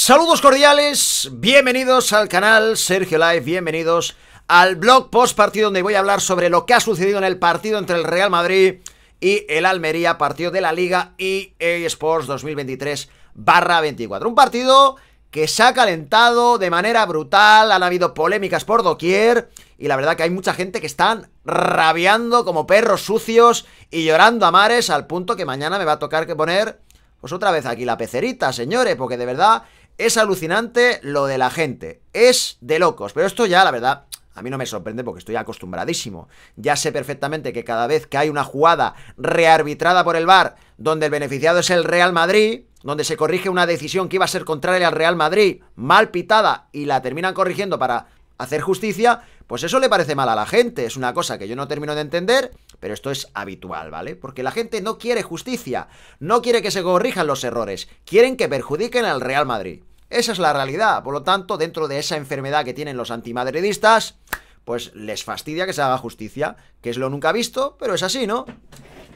Saludos cordiales, bienvenidos al canal Sergio Live, bienvenidos al blog post partido donde voy a hablar sobre lo que ha sucedido en el partido entre el Real Madrid y el Almería, partido de la Liga y Sports 2023-24. Un partido que se ha calentado de manera brutal, han habido polémicas por doquier y la verdad que hay mucha gente que están rabiando como perros sucios y llorando a mares al punto que mañana me va a tocar que poner pues otra vez aquí la pecerita, señores, porque de verdad es alucinante lo de la gente. Es de locos. Pero esto ya, la verdad, a mí no me sorprende porque estoy acostumbradísimo. Ya sé perfectamente que cada vez que hay una jugada rearbitrada por el VAR, donde el beneficiado es el Real Madrid, donde se corrige una decisión que iba a ser contraria al Real Madrid, mal pitada, y la terminan corrigiendo para hacer justicia, pues eso le parece mal a la gente. Es una cosa que yo no termino de entender, pero esto es habitual, ¿vale? Porque la gente no quiere justicia, no quiere que se corrijan los errores, quieren que perjudiquen al Real Madrid. Esa es la realidad. Por lo tanto, dentro de esa enfermedad que tienen los antimadridistas, pues les fastidia que se haga justicia, que es lo nunca visto, pero es así, ¿no?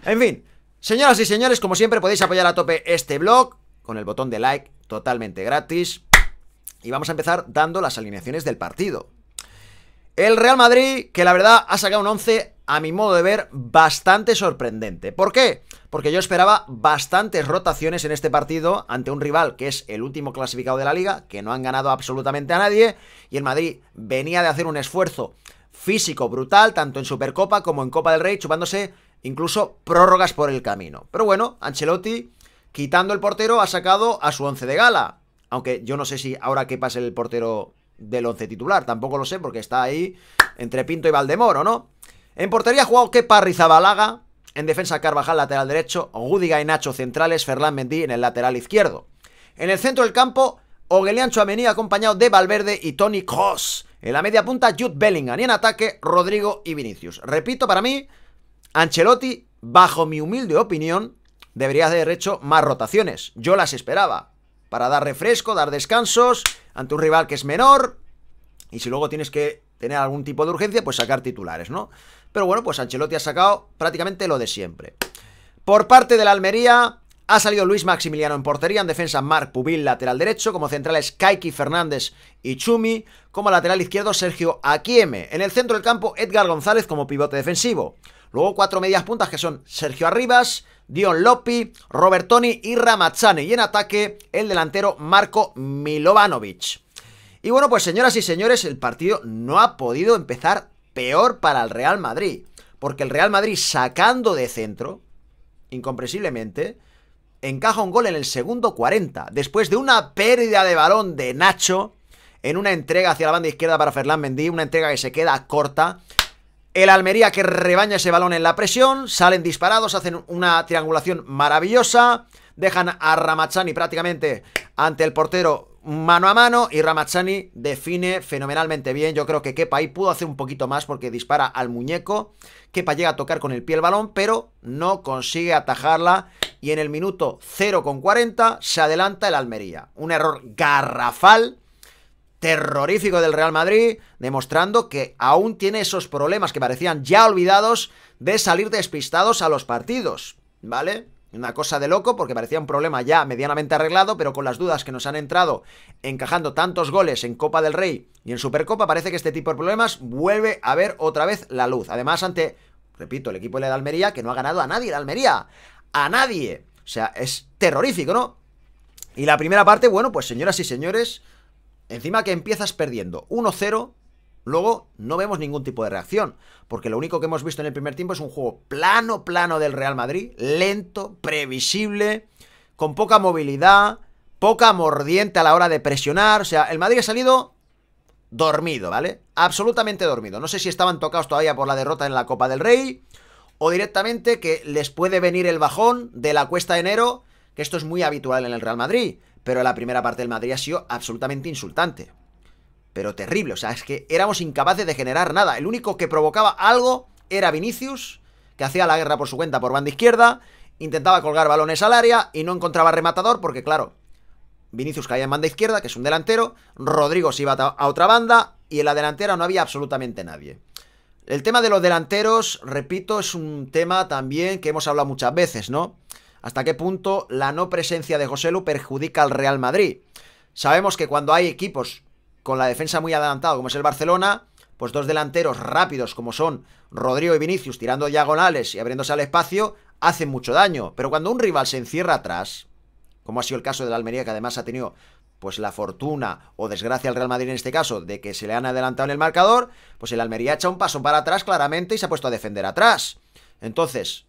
En fin, señoras y señores, como siempre podéis apoyar a tope este blog con el botón de like totalmente gratis. Y vamos a empezar dando las alineaciones del partido. El Real Madrid, que la verdad ha sacado un 11 a mi modo de ver, bastante sorprendente. ¿Por qué? Porque yo esperaba bastantes rotaciones en este partido ante un rival que es el último clasificado de la liga, que no han ganado absolutamente a nadie, y el Madrid venía de hacer un esfuerzo físico brutal, tanto en Supercopa como en Copa del Rey, chupándose incluso prórrogas por el camino. Pero bueno, Ancelotti, quitando el portero, ha sacado a su once de gala. Aunque yo no sé si ahora qué pasa el portero del once titular, tampoco lo sé porque está ahí entre Pinto y Valdemoro, ¿no? En portería ha jugado Kepa Rizabalaga, en defensa Carvajal lateral derecho, Gudiga y Nacho centrales, Fernán Mendí en el lateral izquierdo. En el centro del campo, Ogueliancho Avenida acompañado de Valverde y Tony Cross. En la media punta, Jude Bellingham y en ataque, Rodrigo y Vinicius. Repito, para mí, Ancelotti, bajo mi humilde opinión, debería haber hecho más rotaciones. Yo las esperaba. Para dar refresco, dar descansos ante un rival que es menor. Y si luego tienes que tener algún tipo de urgencia, pues sacar titulares, ¿no? Pero bueno, pues Ancelotti ha sacado prácticamente lo de siempre. Por parte de la Almería, ha salido Luis Maximiliano en portería, en defensa Marc Pubil, lateral derecho, como centrales Kaiki Fernández y Chumi, como lateral izquierdo Sergio Aquieme, en el centro del campo Edgar González como pivote defensivo. Luego cuatro medias puntas que son Sergio Arribas, Dion Lopi, Robertoni y Ramazzani, y en ataque el delantero Marco Milovanovic. Y bueno, pues señoras y señores, el partido no ha podido empezar peor para el Real Madrid. Porque el Real Madrid sacando de centro, incomprensiblemente, encaja un gol en el segundo 40, después de una pérdida de balón de Nacho, en una entrega hacia la banda izquierda para Fernán Mendy, una entrega que se queda corta. El Almería que rebaña ese balón en la presión, salen disparados, hacen una triangulación maravillosa, dejan a Ramazzani prácticamente ante el portero mano a mano y Ramazzani define fenomenalmente bien. Yo creo que Kepa ahí pudo hacer un poquito más porque dispara al muñeco. Kepa llega a tocar con el pie el balón, pero no consigue atajarla. Y en el minuto 0'40 se adelanta el Almería. Un error garrafal, terrorífico del Real Madrid, demostrando que aún tiene esos problemas que parecían ya olvidados de salir despistados a los partidos. ¿Vale? Una cosa de loco porque parecía un problema ya medianamente arreglado, pero con las dudas que nos han entrado encajando tantos goles en Copa del Rey y en Supercopa, parece que este tipo de problemas vuelve a ver otra vez la luz. Además, ante, repito, el equipo de la Almería que no ha ganado a nadie de Almería. A nadie. O sea, es terrorífico, ¿no? Y la primera parte, bueno, pues señoras y señores, encima que empiezas perdiendo 1-0 Luego no vemos ningún tipo de reacción, porque lo único que hemos visto en el primer tiempo es un juego plano, plano del Real Madrid, lento, previsible, con poca movilidad, poca mordiente a la hora de presionar. O sea, el Madrid ha salido dormido, ¿vale? Absolutamente dormido. No sé si estaban tocados todavía por la derrota en la Copa del Rey o directamente que les puede venir el bajón de la cuesta de enero, que esto es muy habitual en el Real Madrid, pero la primera parte del Madrid ha sido absolutamente insultante pero terrible. O sea, es que éramos incapaces de generar nada. El único que provocaba algo era Vinicius, que hacía la guerra por su cuenta por banda izquierda, intentaba colgar balones al área y no encontraba rematador porque, claro, Vinicius caía en banda izquierda, que es un delantero, Rodrigo se iba a otra banda y en la delantera no había absolutamente nadie. El tema de los delanteros, repito, es un tema también que hemos hablado muchas veces, ¿no? Hasta qué punto la no presencia de Lu perjudica al Real Madrid. Sabemos que cuando hay equipos con la defensa muy adelantada como es el Barcelona, pues dos delanteros rápidos como son Rodrigo y Vinicius tirando diagonales y abriéndose al espacio, hacen mucho daño. Pero cuando un rival se encierra atrás, como ha sido el caso de la Almería, que además ha tenido pues la fortuna o desgracia al Real Madrid en este caso de que se le han adelantado en el marcador, pues el Almería echa un paso para atrás claramente y se ha puesto a defender atrás. Entonces,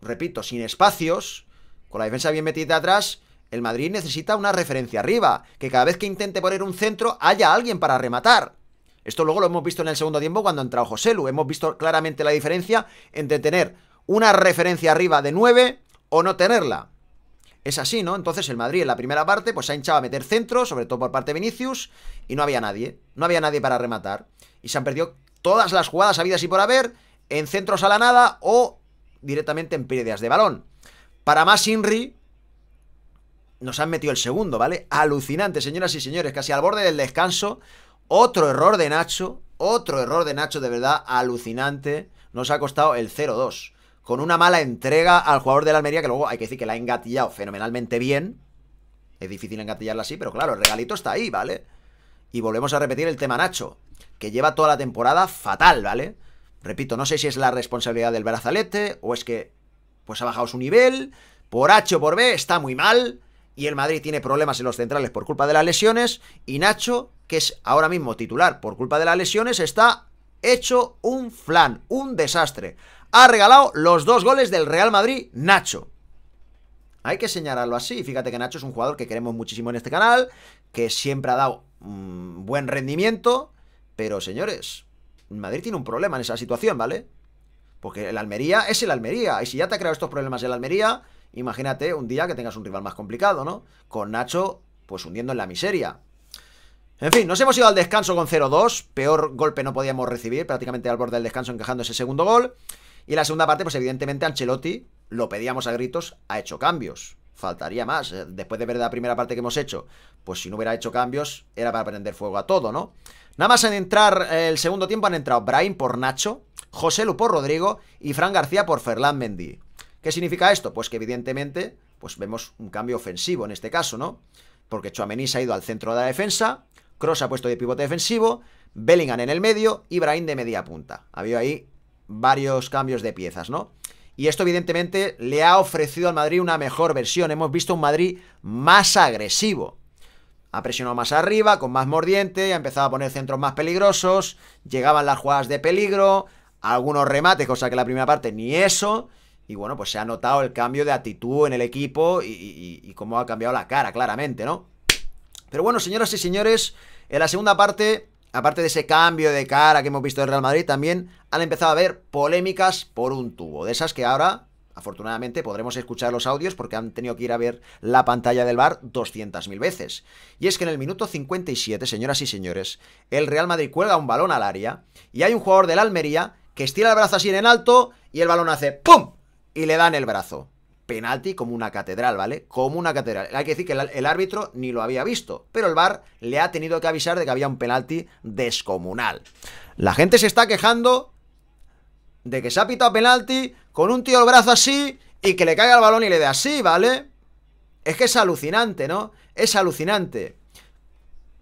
repito, sin espacios, con la defensa bien metida atrás, el Madrid necesita una referencia arriba, que cada vez que intente poner un centro haya alguien para rematar. Esto luego lo hemos visto en el segundo tiempo cuando ha entrado José Lu. Hemos visto claramente la diferencia entre tener una referencia arriba de 9 o no tenerla. Es así, ¿no? Entonces el Madrid en la primera parte pues se ha hinchado a meter centro, sobre todo por parte de Vinicius, y no había nadie. No había nadie para rematar. Y se han perdido todas las jugadas habidas y por haber en centros a la nada o directamente en pérdidas de balón. Para más Inri, nos han metido el segundo, ¿vale? Alucinante, señoras y señores, casi al borde del descanso. Otro error de Nacho, otro error de Nacho de verdad alucinante. Nos ha costado el 0-2. Con una mala entrega al jugador de la Almería, que luego hay que decir que la ha engatillado fenomenalmente bien. Es difícil engatillarla así, pero claro, el regalito está ahí, ¿vale? Y volvemos a repetir el tema Nacho, que lleva toda la temporada fatal, ¿vale? Repito, no sé si es la responsabilidad del brazalete o es que pues ha bajado su nivel. Por H o por B está muy mal y el Madrid tiene problemas en los centrales por culpa de las lesiones, y Nacho, que es ahora mismo titular por culpa de las lesiones, está hecho un flan, un desastre. Ha regalado los dos goles del Real Madrid, Nacho. Hay que señalarlo así. Fíjate que Nacho es un jugador que queremos muchísimo en este canal, que siempre ha dado mm, buen rendimiento, pero señores, Madrid tiene un problema en esa situación, ¿vale? Porque el Almería es el Almería, y si ya te ha creado estos problemas el Almería, Imagínate un día que tengas un rival más complicado, ¿no? Con Nacho, pues hundiendo en la miseria. En fin, nos hemos ido al descanso con 0-2. Peor golpe no podíamos recibir, prácticamente al borde del descanso encajando ese segundo gol. Y en la segunda parte, pues evidentemente Ancelotti, lo pedíamos a gritos, ha hecho cambios. Faltaría más. Eh, después de ver la primera parte que hemos hecho, pues si no hubiera hecho cambios, era para prender fuego a todo, ¿no? Nada más en entrar eh, el segundo tiempo han entrado Brian por Nacho, José Lu por Rodrigo y Fran García por Ferland Mendy. ¿Qué significa esto? Pues que evidentemente pues vemos un cambio ofensivo en este caso, ¿no? Porque Chouameni ha ido al centro de la defensa, Cross ha puesto de pivote defensivo, Bellingham en el medio y Brahim de media punta. Ha habido ahí varios cambios de piezas, ¿no? Y esto evidentemente le ha ofrecido al Madrid una mejor versión. Hemos visto un Madrid más agresivo. Ha presionado más arriba, con más mordiente, ha empezado a poner centros más peligrosos, llegaban las jugadas de peligro, algunos remates, cosa que la primera parte ni eso. Y bueno, pues se ha notado el cambio de actitud en el equipo y, cómo ha cambiado la cara, claramente, ¿no? Pero bueno, señoras y señores, en la segunda parte, aparte de ese cambio de cara que hemos visto del Real Madrid, también han empezado a haber polémicas por un tubo. De esas que ahora, afortunadamente, podremos escuchar los audios porque han tenido que ir a ver la pantalla del bar 200.000 veces. Y es que en el minuto 57, señoras y señores, el Real Madrid cuelga un balón al área y hay un jugador del Almería que estira el brazo así en alto y el balón hace ¡pum! y le dan el brazo. Penalti como una catedral, ¿vale? Como una catedral. Hay que decir que el, árbitro ni lo había visto, pero el VAR le ha tenido que avisar de que había un penalti descomunal. La gente se está quejando de que se ha pitado penalti con un tío el brazo así y que le caiga el balón y le dé así, ¿vale? Es que es alucinante, ¿no? Es alucinante.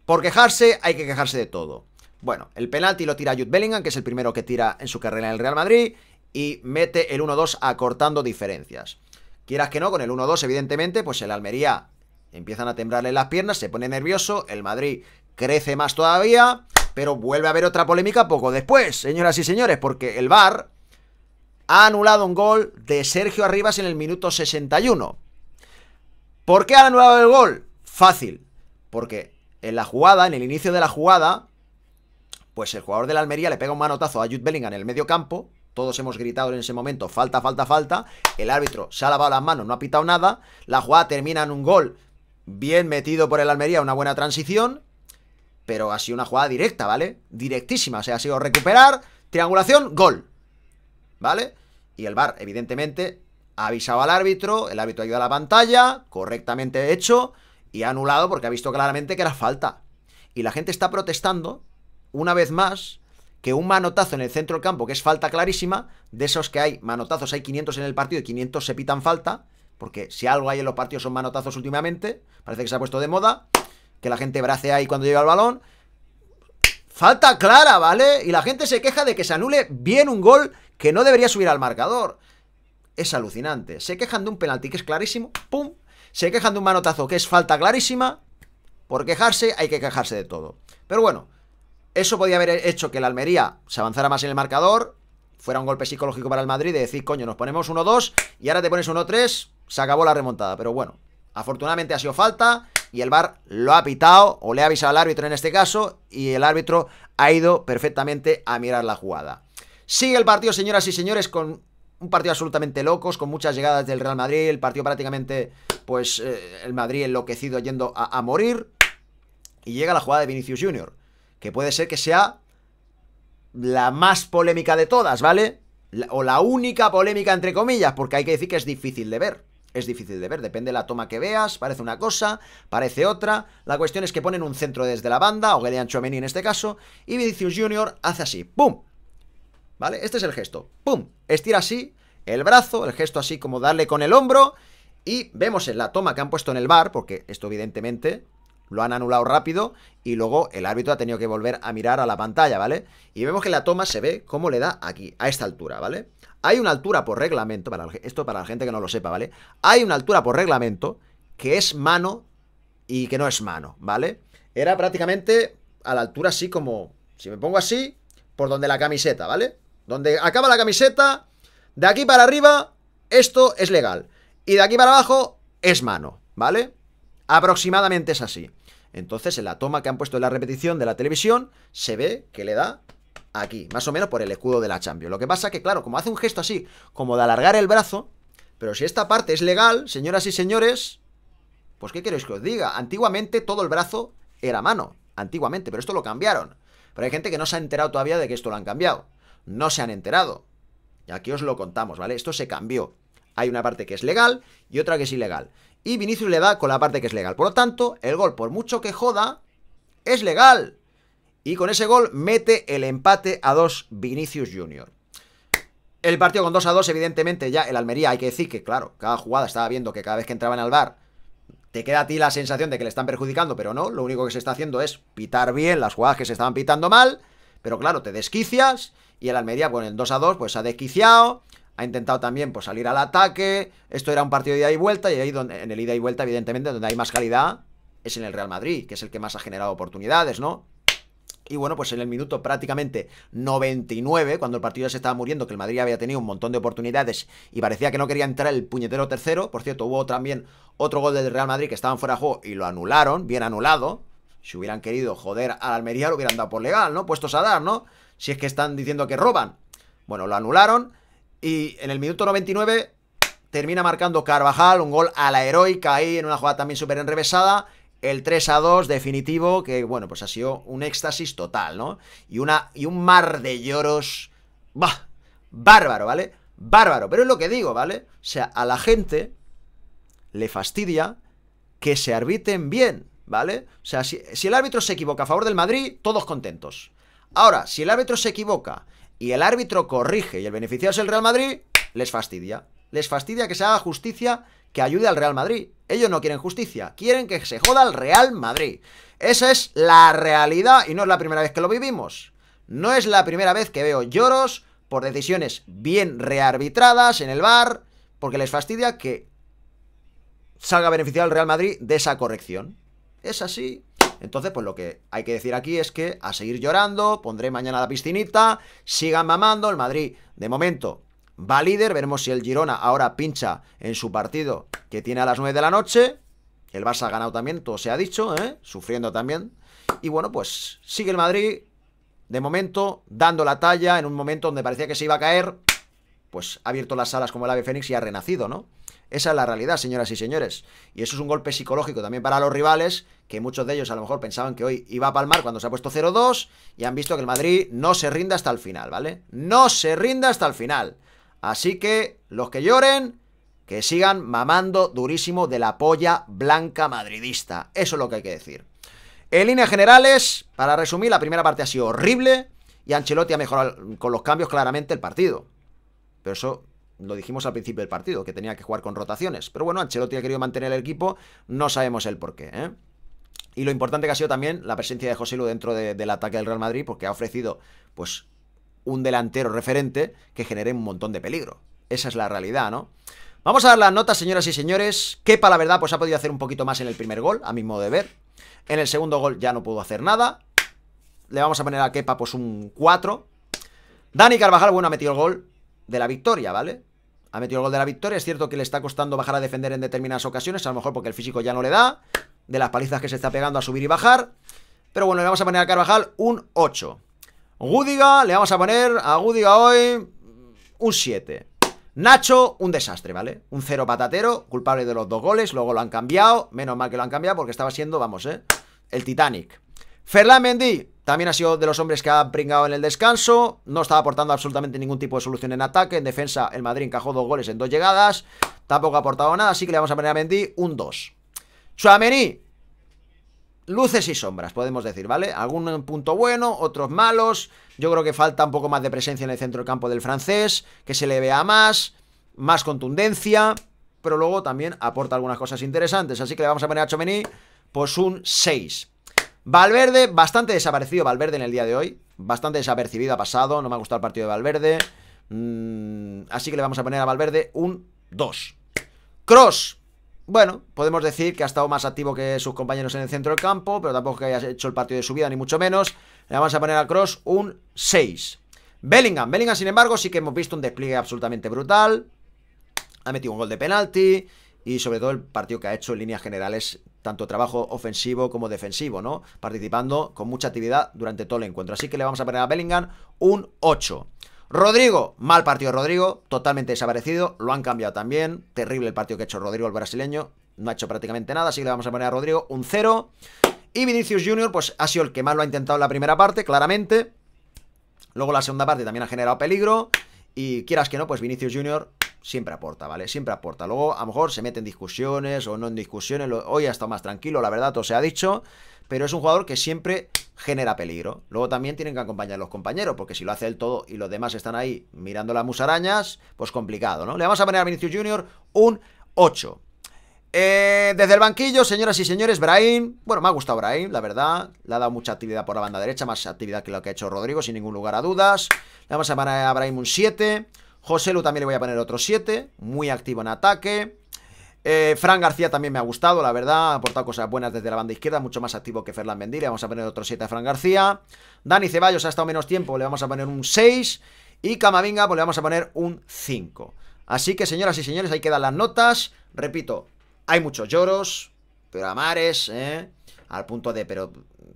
Por quejarse hay que quejarse de todo. Bueno, el penalti lo tira Jude Bellingham, que es el primero que tira en su carrera en el Real Madrid, y mete el 1-2 acortando diferencias. Quieras que no, con el 1-2 evidentemente, pues el Almería empiezan a temblarle las piernas, se pone nervioso, el Madrid crece más todavía, pero vuelve a haber otra polémica poco después, señoras y señores, porque el VAR ha anulado un gol de Sergio Arribas en el minuto 61. ¿Por qué ha anulado el gol? Fácil, porque en la jugada, en el inicio de la jugada, pues el jugador de Almería le pega un manotazo a Jude Bellingham en el medio campo todos hemos gritado en ese momento, falta, falta, falta, el árbitro se ha lavado las manos, no ha pitado nada, la jugada termina en un gol bien metido por el Almería, una buena transición, pero ha sido una jugada directa, ¿vale? Directísima, o sea, ha sido recuperar, triangulación, gol, ¿vale? Y el VAR, evidentemente, ha avisado al árbitro, el árbitro ha ido a la pantalla, correctamente hecho, y ha anulado porque ha visto claramente que era falta. Y la gente está protestando, una vez más, que un manotazo en el centro del campo, que es falta clarísima, de esos que hay manotazos, hay 500 en el partido y 500 se pitan falta, porque si algo hay en los partidos son manotazos últimamente, parece que se ha puesto de moda, que la gente bracea ahí cuando llega el balón. Falta clara, ¿vale? Y la gente se queja de que se anule bien un gol que no debería subir al marcador. Es alucinante. Se quejan de un penalti que es clarísimo, ¡pum! Se quejan de un manotazo que es falta clarísima. Por quejarse hay que quejarse de todo. Pero bueno, eso podía haber hecho que la Almería se avanzara más en el marcador, fuera un golpe psicológico para el Madrid de decir, coño, nos ponemos 1-2 y ahora te pones 1-3, se acabó la remontada. Pero bueno, afortunadamente ha sido falta y el VAR lo ha pitado o le ha avisado al árbitro en este caso y el árbitro ha ido perfectamente a mirar la jugada. Sigue el partido, señoras y señores, con un partido absolutamente locos, con muchas llegadas del Real Madrid, el partido prácticamente, pues, eh, el Madrid enloquecido yendo a, a morir. Y llega la jugada de Vinicius Jr que puede ser que sea la más polémica de todas, ¿vale? o la única polémica, entre comillas, porque hay que decir que es difícil de ver. Es difícil de ver, depende de la toma que veas, parece una cosa, parece otra. La cuestión es que ponen un centro desde la banda, o Gedean Chomeni en este caso, y Vinicius Junior hace así, ¡pum! ¿Vale? Este es el gesto, ¡pum! Estira así el brazo, el gesto así como darle con el hombro, y vemos en la toma que han puesto en el bar, porque esto evidentemente lo han anulado rápido y luego el árbitro ha tenido que volver a mirar a la pantalla, ¿vale? Y vemos que la toma se ve cómo le da aquí, a esta altura, ¿vale? Hay una altura por reglamento, para esto para la gente que no lo sepa, ¿vale? Hay una altura por reglamento que es mano y que no es mano, ¿vale? Era prácticamente a la altura así como, si me pongo así, por donde la camiseta, ¿vale? Donde acaba la camiseta, de aquí para arriba, esto es legal. Y de aquí para abajo, es mano, ¿vale? Aproximadamente es así. Entonces, en la toma que han puesto en la repetición de la televisión, se ve que le da aquí, más o menos por el escudo de la Champions. Lo que pasa que, claro, como hace un gesto así, como de alargar el brazo, pero si esta parte es legal, señoras y señores, pues ¿qué queréis que os diga? Antiguamente todo el brazo era mano, antiguamente, pero esto lo cambiaron. Pero hay gente que no se ha enterado todavía de que esto lo han cambiado. No se han enterado. Y aquí os lo contamos, ¿vale? Esto se cambió. Hay una parte que es legal y otra que es ilegal y Vinicius le da con la parte que es legal. Por lo tanto, el gol, por mucho que joda, es legal. Y con ese gol mete el empate a 2 Vinicius Jr. El partido con 2 a 2, evidentemente, ya el Almería, hay que decir que, claro, cada jugada estaba viendo que cada vez que entraban al bar, te queda a ti la sensación de que le están perjudicando, pero no, lo único que se está haciendo es pitar bien las jugadas que se estaban pitando mal, pero claro, te desquicias y el Almería con el 2 a 2 pues ha desquiciado, ha intentado también pues, salir al ataque. Esto era un partido de ida y vuelta, y ahí donde, en el ida y vuelta, evidentemente, donde hay más calidad es en el Real Madrid, que es el que más ha generado oportunidades, ¿no? Y bueno, pues en el minuto prácticamente 99, cuando el partido ya se estaba muriendo, que el Madrid había tenido un montón de oportunidades y parecía que no quería entrar el puñetero tercero. Por cierto, hubo también otro gol del Real Madrid que estaban fuera de juego y lo anularon, bien anulado. Si hubieran querido joder al Almería, lo hubieran dado por legal, ¿no? Puestos a dar, ¿no? Si es que están diciendo que roban. Bueno, lo anularon. Y en el minuto 99 termina marcando Carvajal un gol a la heroica ahí en una jugada también súper enrevesada. El 3 a 2 definitivo, que bueno, pues ha sido un éxtasis total, ¿no? Y, una, y un mar de lloros. ¡Bah! Bárbaro, ¿vale? Bárbaro. Pero es lo que digo, ¿vale? O sea, a la gente le fastidia que se arbiten bien, ¿vale? O sea, si, si el árbitro se equivoca a favor del Madrid, todos contentos. Ahora, si el árbitro se equivoca y el árbitro corrige y el beneficiado es el Real Madrid, les fastidia. Les fastidia que se haga justicia que ayude al Real Madrid. Ellos no quieren justicia, quieren que se joda al Real Madrid. Esa es la realidad y no es la primera vez que lo vivimos. No es la primera vez que veo lloros por decisiones bien rearbitradas en el bar, porque les fastidia que salga beneficiado el Real Madrid de esa corrección. Es así, entonces, pues lo que hay que decir aquí es que a seguir llorando, pondré mañana la piscinita, sigan mamando, el Madrid de momento va líder, veremos si el Girona ahora pincha en su partido que tiene a las 9 de la noche, el Barça ha ganado también, todo se ha dicho, ¿eh? sufriendo también, y bueno, pues sigue el Madrid de momento dando la talla en un momento donde parecía que se iba a caer, pues ha abierto las alas como el ave fénix y ha renacido, ¿no? Esa es la realidad, señoras y señores. Y eso es un golpe psicológico también para los rivales, que muchos de ellos a lo mejor pensaban que hoy iba a palmar cuando se ha puesto 0-2 y han visto que el Madrid no se rinda hasta el final, ¿vale? No se rinda hasta el final. Así que los que lloren, que sigan mamando durísimo de la polla blanca madridista. Eso es lo que hay que decir. En líneas generales, para resumir, la primera parte ha sido horrible y Ancelotti ha mejorado con los cambios claramente el partido. Pero eso lo dijimos al principio del partido, que tenía que jugar con rotaciones. Pero bueno, Ancelotti ha querido mantener el equipo, no sabemos el por qué. ¿eh? Y lo importante que ha sido también la presencia de José dentro del ataque del Real Madrid, porque ha ofrecido pues un delantero referente que genere un montón de peligro. Esa es la realidad, ¿no? Vamos a dar las notas, señoras y señores. Kepa, la verdad, pues ha podido hacer un poquito más en el primer gol, a mi modo de ver. En el segundo gol ya no pudo hacer nada. Le vamos a poner a Kepa pues un 4. Dani Carvajal, bueno, ha metido el gol, de la victoria, ¿vale? Ha metido el gol de la victoria. Es cierto que le está costando bajar a defender en determinadas ocasiones, a lo mejor porque el físico ya no le da, de las palizas que se está pegando a subir y bajar. Pero bueno, le vamos a poner a Carvajal un 8. Gúdiga le vamos a poner a Gúdiga hoy un 7. Nacho, un desastre, ¿vale? Un cero patatero, culpable de los dos goles, luego lo han cambiado, menos mal que lo han cambiado porque estaba siendo, vamos, ¿eh? El Titanic. Ferland Mendy, también ha sido de los hombres que ha pringado en el descanso. No estaba aportando absolutamente ningún tipo de solución en ataque. En defensa, el Madrid encajó dos goles en dos llegadas. Tampoco ha aportado nada, así que le vamos a poner a Mendy un 2. Chouameni. Luces y sombras, podemos decir, ¿vale? Algún punto bueno, otros malos. Yo creo que falta un poco más de presencia en el centro del campo del francés. Que se le vea más. Más contundencia. Pero luego también aporta algunas cosas interesantes. Así que le vamos a poner a Chomení pues un 6. Valverde, bastante desaparecido Valverde en el día de hoy. Bastante desapercibido ha pasado. No me ha gustado el partido de Valverde. Mm, así que le vamos a poner a Valverde un 2. Cross. Bueno, podemos decir que ha estado más activo que sus compañeros en el centro del campo, pero tampoco que haya hecho el partido de su vida, ni mucho menos. Le vamos a poner a Cross un 6. Bellingham. Bellingham, sin embargo, sí que hemos visto un despliegue absolutamente brutal. Ha metido un gol de penalti y sobre todo el partido que ha hecho en líneas generales, tanto trabajo ofensivo como defensivo, ¿no? Participando con mucha actividad durante todo el encuentro. Así que le vamos a poner a Bellingham un 8. Rodrigo, mal partido Rodrigo, totalmente desaparecido, lo han cambiado también, terrible el partido que ha hecho Rodrigo el brasileño, no ha hecho prácticamente nada, así que le vamos a poner a Rodrigo un 0. Y Vinicius Jr. pues ha sido el que más lo ha intentado en la primera parte, claramente. Luego la segunda parte también ha generado peligro. Y quieras que no, pues Vinicius Jr siempre aporta, ¿vale? Siempre aporta. Luego, a lo mejor se mete en discusiones o no en discusiones. Hoy ha estado más tranquilo, la verdad, todo se ha dicho. Pero es un jugador que siempre genera peligro. Luego también tienen que acompañar a los compañeros, porque si lo hace él todo y los demás están ahí mirando las musarañas, pues complicado, ¿no? Le vamos a poner a Vinicius Junior un 8. Eh, desde el banquillo, señoras y señores, Brahim. Bueno, me ha gustado Brahim, la verdad. Le ha dado mucha actividad por la banda derecha, más actividad que lo que ha hecho Rodrigo, sin ningún lugar a dudas. Le vamos a poner a Brahim un 7. José Lu también le voy a poner otro 7, muy activo en ataque. Eh, Fran García también me ha gustado, la verdad, ha aportado cosas buenas desde la banda izquierda, mucho más activo que Ferland Mendy, le vamos a poner otro 7 a Fran García. Dani Ceballos ha estado menos tiempo, le vamos a poner un 6. Y Camavinga, pues le vamos a poner un 5. Así que, señoras y señores, ahí quedan las notas. Repito, hay muchos lloros, pero a mares, ¿eh? Al punto de, pero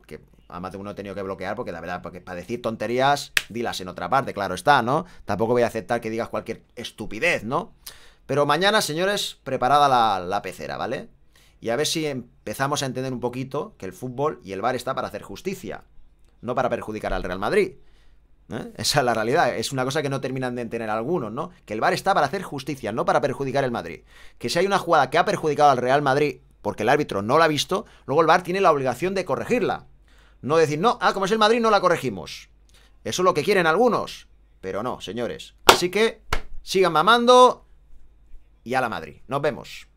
que Además de uno he tenido que bloquear porque la verdad, porque para decir tonterías, dilas en otra parte, claro está, ¿no? Tampoco voy a aceptar que digas cualquier estupidez, ¿no? Pero mañana, señores, preparada la, pecera, ¿vale? Y a ver si empezamos a entender un poquito que el fútbol y el bar está para hacer justicia, no para perjudicar al Real Madrid. ¿eh? Esa es la realidad. Es una cosa que no terminan de entender algunos, ¿no? Que el VAR está para hacer justicia, no para perjudicar al Madrid. Que si hay una jugada que ha perjudicado al Real Madrid porque el árbitro no la ha visto, luego el VAR tiene la obligación de corregirla. No decir, no, ah, como es el Madrid, no la corregimos. Eso es lo que quieren algunos. Pero no, señores. Así que sigan mamando y a la Madrid. Nos vemos.